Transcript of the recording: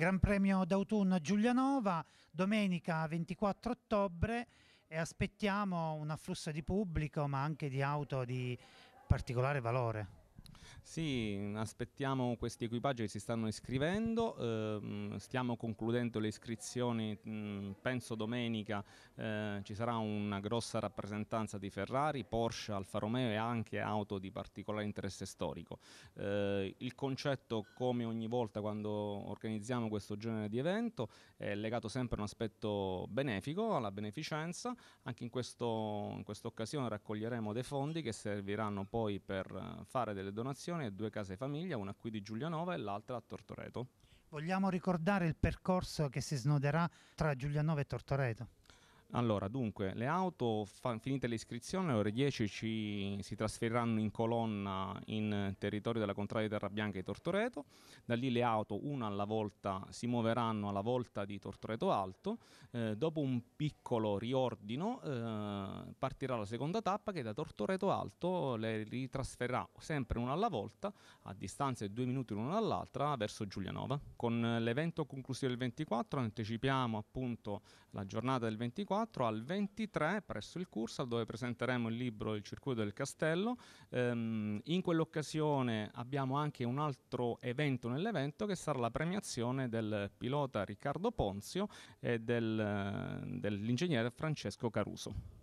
Gran Premio d'autunno a Giulianova, domenica 24 ottobre e aspettiamo un afflusso di pubblico ma anche di auto di particolare valore. Sì, aspettiamo questi equipaggi che si stanno iscrivendo, ehm, stiamo concludendo le iscrizioni, mh, mm, penso domenica eh, ci sarà una grossa rappresentanza di Ferrari, Porsche, Alfa Romeo e anche auto di particolare interesse storico. Eh, il concetto, come ogni volta quando organizziamo questo genere di evento, è legato sempre a un aspetto benefico, alla beneficenza, anche in, questo, in questa occasione raccoglieremo dei fondi che serviranno poi per eh, fare delle donazioni abitazione, due case famiglia, una qui di Giulianova e l'altra a Tortoreto. Vogliamo ricordare il percorso che si snoderà tra Giulianova e Tortoreto? Allora, dunque, le auto, finite le iscrizioni, alle ore 10 ci, si trasferiranno in colonna in territorio della contrada di Terra Bianca e Tortoreto, da lì le auto una alla volta si muoveranno alla volta di Tortoreto Alto, eh, dopo un piccolo riordino eh, partirà la seconda tappa che da Tortoreto Alto le ritrasferirà sempre una alla volta, a distanza di due minuti l'una dall'altra, verso Giulianova. Con l'evento conclusivo del 24 anticipiamo appunto la giornata del 24, 24 al 23 presso il Cursal dove presenteremo il libro Il circuito del castello. Ehm, in quell'occasione abbiamo anche un altro evento nell'evento che sarà la premiazione del pilota Riccardo Ponzio e del, eh, dell'ingegnere Francesco Caruso.